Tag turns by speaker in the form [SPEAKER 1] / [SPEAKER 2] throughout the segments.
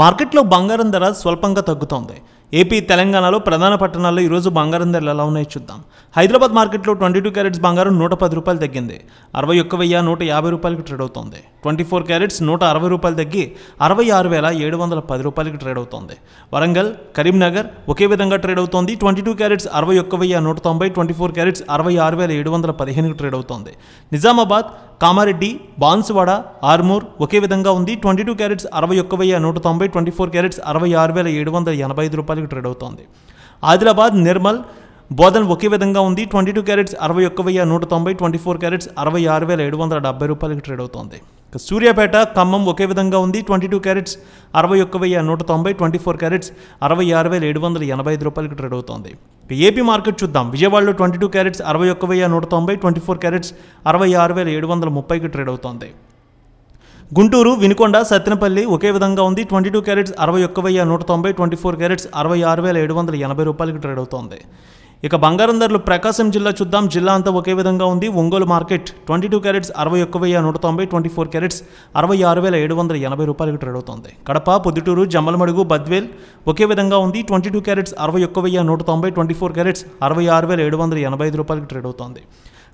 [SPEAKER 1] మార్కెట్లో బంగారం ధర స్వల్పంగా తగ్గుతోంది ఏపీ తెలంగాణలో ప్రధాన పట్టణాల్లో ఈరోజు బంగారం ధరలు ఎలా ఉన్నాయో చూద్దాం హైదరాబాద్ మార్కెట్లో ట్వంటీ టూ క్యారెట్స్ బంగారం నూట పది రూపాయలు తగ్గింది అరవై ఒక్క వెయ్యి నూట యాభై రూపాయలకి ట్రేడ్ అవుతోంది ట్వంటీ ఫోర్ క్యారెట్స్ నూట అరవై రూపాయలు తగ్గి అరవై ఆరు వేల ఏడు వందల పది రూపాయలకి ట్రేడ్ అవుతోంది వరంగల్ కరీంనగర్ ఒకే విధంగా ట్రేడ్ అవుతోంది ట్వంటీ టూ క్యారెట్స్ అరవై ఒక్క వెయ్యి నూట తొంభై ట్వంటీ ఫోర్ క్యారెట్స్ అరవై ఆరు వేల ఏడు వందల పదిహేనుకి ట్రేడ్ అవుతోంది నిజామాబాద్ కామారెడ్డి బాన్సువాడ ఆర్మూర్ ఒకే విధంగా ఉంది ట్వంటీ టూ క్యారెట్స్ అరవై ఒక్క వెయ్యి నూట తొంభై ట్వంటీ ఫోర్ క్యారెట్స్ అరవై ఆరు వేల ఏడు వందల ఎనభై ఐదు రూపాయలు రూపాయలకు ట్రేడ్ అవుతోంది ఆదిలాబాద్ నిర్మల్ బోధన్ ఒకే విధంగా ఉంది ట్వంటీ టూ క్యారెట్స్ అరవై ఒక్క వెయ్యి నూట తొంభై ట్వంటీ ఫోర్ క్యారెట్స్ అరవై ఆరు వేల ఏడు వందల డెబ్బై రూపాయలకి ట్రేడ్ అవుతోంది సూర్యాపేట ఖమ్మం ఒకే విధంగా ఉంది ట్వంటీ టూ క్యారెట్స్ అరవై ఒక్క వెయ్యి నూట తొంభై ట్వంటీ ఫోర్ క్యారెట్స్ అరవై ఆరు వేల ఏడు వందల ఎనభై ఐదు రూపాయలకి ట్రేడ్ అవుతోంది ఏపీ మార్కెట్ చూద్దాం విజయవాడలో ట్వంటీ టూ క్యారెట్స్ అరవై ఒక్క వెయ్యి నూట తొంభై ట్వంటీ ఫోర్ క్యారెట్స్ అరవై ఆరు వేల ఏడు వందల ముప్పైకి ట్రేడ్ అవుతోంది గుంటూరు వినుకొండ సత్తినపల్లి ఒకే విధంగా ఉంది ట్వంటీ టూ క్యారెట్స్ అరవై ఒక్క వెయ్యి నూట తొంభై ట్వంటీ ఫోర్ క్యారెట్స్ అరవై ఆరు వేల ఏడు వందల ఎనభై రూపాయలకి ట్రేడ్ అవుతోంది ఇక బంగారం ధరలు ప్రకాశం జిల్లా చూద్దాం జిల్లా అంతా ఒకే విధంగా ఉంది Ongole market twenty two carats అరవై ఒక్క వెయ్యి నూట తొంభై ట్వంటీ ఫోర్ క్యారెట్స్ అరవై ఆరు వేల ఏడు వందల ఎనభై రూపాయలకు ట్రేడ్ అవుతుంది కడప పొద్దుటూరు జమ్మలమడుగు బద్వేల్ ఒకే విధంగా ఉంది ట్వంటీ టూ క్యారెట్స్ అరవై ఒక్క వెయ్యి నూట తొంభై ట్వంటీ ఫోర్ క్యారెట్స్ అరవై ఆరు వేల ఏడు వందల ఎనభై ఐదు రూపాయలకు ట్రేడ్ అవుతుంది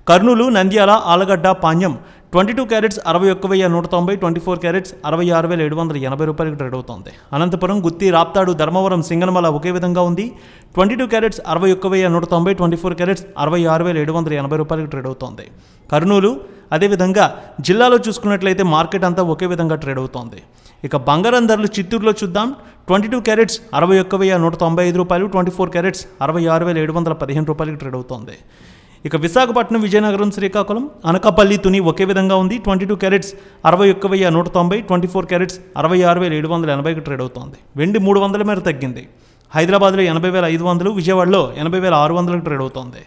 [SPEAKER 1] Kurnool Nandyal Allagadda Panyam twenty two carats అరవై ఒక్క వెయ్యి నూట తొంభై ట్వంటీ ఫోర్ క్యారెట్స్ అరవై ఆరు వేల ఏడు వందల ఎనభై రూపాయలకు ట్రేడ్ అవుతోంది అనంతపురం గుత్తి రాప్తాడు ధర్మవరం సింగనమల ఒకే విధంగా ఉంది ట్వంటీ టూ క్యారెట్స్ అరవై ఒక్క వెయ్యి నూట తొంభై ట్వంటీ ఫోర్ క్యారెట్స్ అరవై ఆరు వేల ఏడు వందల ఎనభై రూపాయలకి ట్రేడ్ అవుతోంది కర్నూలు అదేవిధంగా జిల్లాలో చూసుకున్నట్లయితే మార్కెట్ అంతా ఒకే విధంగా ట్రేడ్ అవుతోంది ఇక బంగారం ధరలు చిత్తూరులో చూద్దాం ట్వంటీ టూ క్యారెట్స్ అరవై ఒక్క వెయ్యి నూట తొంభై ఐదు రూపాయలు ట్వంటీ ఫోర్ క్యారెట్స్ అరవై ఆరు వేల ఏడు వందల పదిహేను రూపాయలకి ట్రేడ్ అవుతోంది ఇక విశాఖపట్నం విజయనగరం శ్రీకాకుళం అనకాపల్లి తుని ఒకే విధంగా ఉంది ట్వంటీ టూ క్యారెట్స్ అరవై ఒక్క వెయ్యి నూట తొంభై ట్వంటీ ఫోర్ క్యారెట్స్ అరవై ఆరు వేల ఏడు వందల ఎనభైకి ట్రేడ్ అవుతోంది వెండి మూడు వందల మేర తగ్గింది హైదరాబాద్లో ఎనభై వేల ఐదు వందలు విజయవాడలో ఎనభై వేల ఆరు వందలకు ట్రేడ్ అవుతోంది